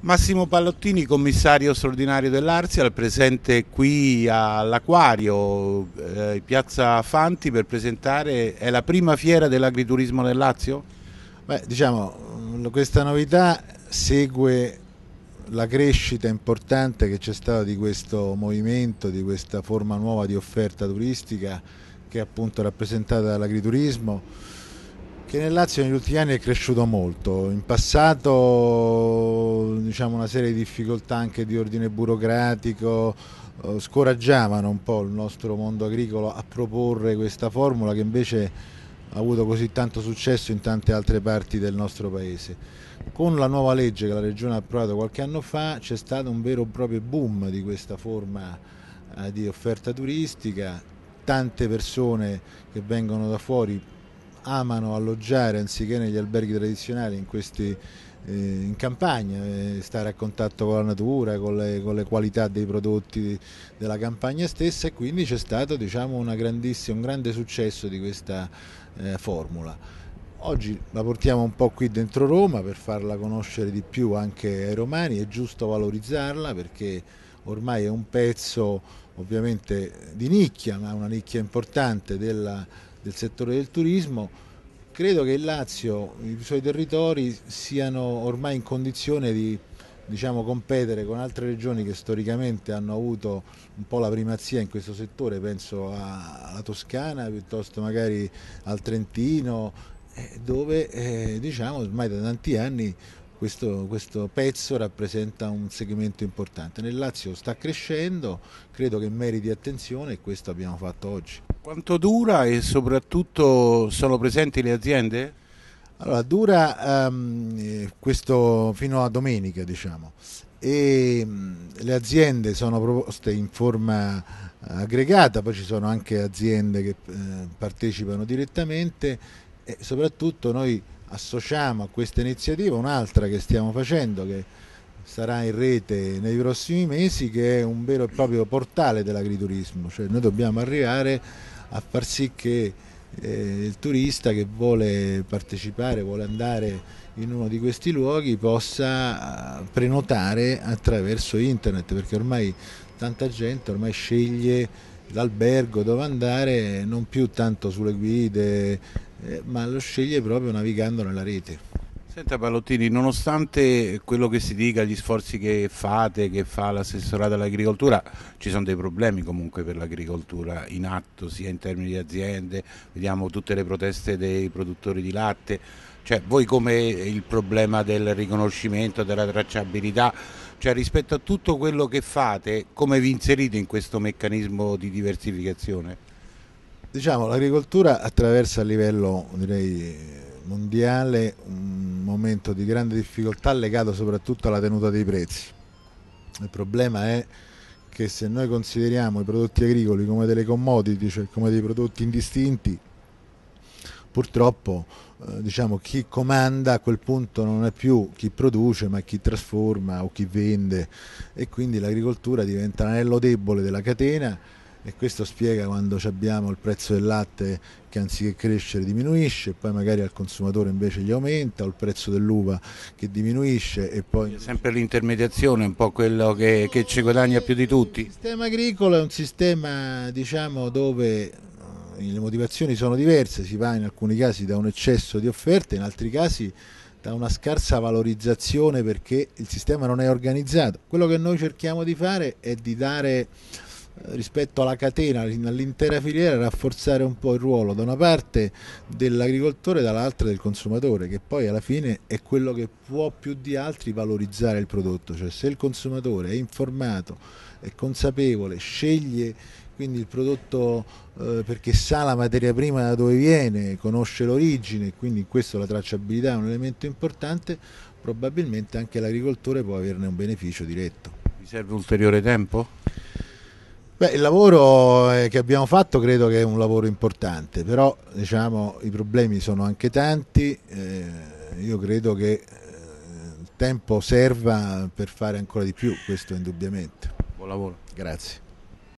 Massimo Pallottini, commissario straordinario dell'Arsial, presente qui all'Aquario, eh, piazza Fanti, per presentare, è la prima fiera dell'agriturismo nel Lazio? Beh, diciamo, questa novità segue la crescita importante che c'è stata di questo movimento, di questa forma nuova di offerta turistica che è appunto rappresentata dall'agriturismo che nel Lazio negli ultimi anni è cresciuto molto, in passato diciamo, una serie di difficoltà anche di ordine burocratico eh, scoraggiavano un po' il nostro mondo agricolo a proporre questa formula che invece ha avuto così tanto successo in tante altre parti del nostro paese. Con la nuova legge che la Regione ha approvato qualche anno fa c'è stato un vero e proprio boom di questa forma eh, di offerta turistica, tante persone che vengono da fuori amano alloggiare anziché negli alberghi tradizionali in questi eh, in campagna, eh, stare a contatto con la natura, con le, con le, qualità dei prodotti della campagna stessa e quindi c'è stato diciamo, un grande successo di questa eh, formula. Oggi la portiamo un po' qui dentro Roma per farla conoscere di più anche ai romani, è giusto valorizzarla perché ormai è un pezzo ovviamente di nicchia, ma una nicchia importante della del settore del turismo, credo che il Lazio, i suoi territori siano ormai in condizione di diciamo, competere con altre regioni che storicamente hanno avuto un po' la primazia in questo settore, penso alla Toscana piuttosto magari al Trentino, eh, dove eh, diciamo, ormai da tanti anni questo, questo, pezzo rappresenta un segmento importante. Nel Lazio sta crescendo, credo che meriti attenzione e questo abbiamo fatto oggi. Quanto dura e soprattutto sono presenti le aziende? Allora, dura um, questo fino a domenica, diciamo, e um, le aziende sono proposte in forma eh, aggregata, poi ci sono anche aziende che eh, partecipano direttamente e soprattutto noi associamo a questa iniziativa un'altra che stiamo facendo che sarà in rete nei prossimi mesi, che è un vero e proprio portale dell'agriturismo, cioè noi dobbiamo arrivare a far sì che eh, il turista che vuole partecipare, vuole andare in uno di questi luoghi possa eh, prenotare attraverso internet perché ormai tanta gente ormai sceglie l'albergo dove andare non più tanto sulle guide eh, ma lo sceglie proprio navigando nella rete. Senta Pallottini, nonostante quello che si dica, gli sforzi che fate, che fa l'assessorato all'agricoltura, ci sono dei problemi comunque per l'agricoltura in atto, sia in termini di aziende, vediamo tutte le proteste dei produttori di latte, cioè voi come il problema del riconoscimento, della tracciabilità, cioè rispetto a tutto quello che fate, come vi inserite in questo meccanismo di diversificazione? Diciamo, l'agricoltura attraversa a livello direi, mondiale un momento di grande difficoltà legato soprattutto alla tenuta dei prezzi. Il problema è che se noi consideriamo i prodotti agricoli come delle commodity, cioè come dei prodotti indistinti, purtroppo eh, diciamo, chi comanda a quel punto non è più chi produce ma chi trasforma o chi vende e quindi l'agricoltura diventa l'anello debole della catena e questo spiega quando abbiamo il prezzo del latte che anziché crescere diminuisce e poi magari al consumatore invece gli aumenta o il prezzo dell'uva che diminuisce e poi... sempre l'intermediazione è un po' quello che, che ci guadagna più di tutti. Il sistema agricolo è un sistema diciamo dove eh, le motivazioni sono diverse, si va in alcuni casi da un eccesso di offerte, in altri casi da una scarsa valorizzazione perché il sistema non è organizzato. Quello che noi cerchiamo di fare è di dare rispetto alla catena, all'intera filiera, rafforzare un po' il ruolo da una parte dell'agricoltore e dall'altra del consumatore, che poi alla fine è quello che può più di altri valorizzare il prodotto, cioè se il consumatore è informato, è consapevole, sceglie quindi il prodotto eh, perché sa la materia prima da dove viene, conosce l'origine, quindi in questo la tracciabilità è un elemento importante, probabilmente anche l'agricoltore può averne un beneficio diretto. Vi serve ulteriore tempo? Beh, il lavoro eh, che abbiamo fatto credo che è un lavoro importante, però diciamo, i problemi sono anche tanti, eh, io credo che eh, il tempo serva per fare ancora di più, questo indubbiamente. Buon lavoro. Grazie.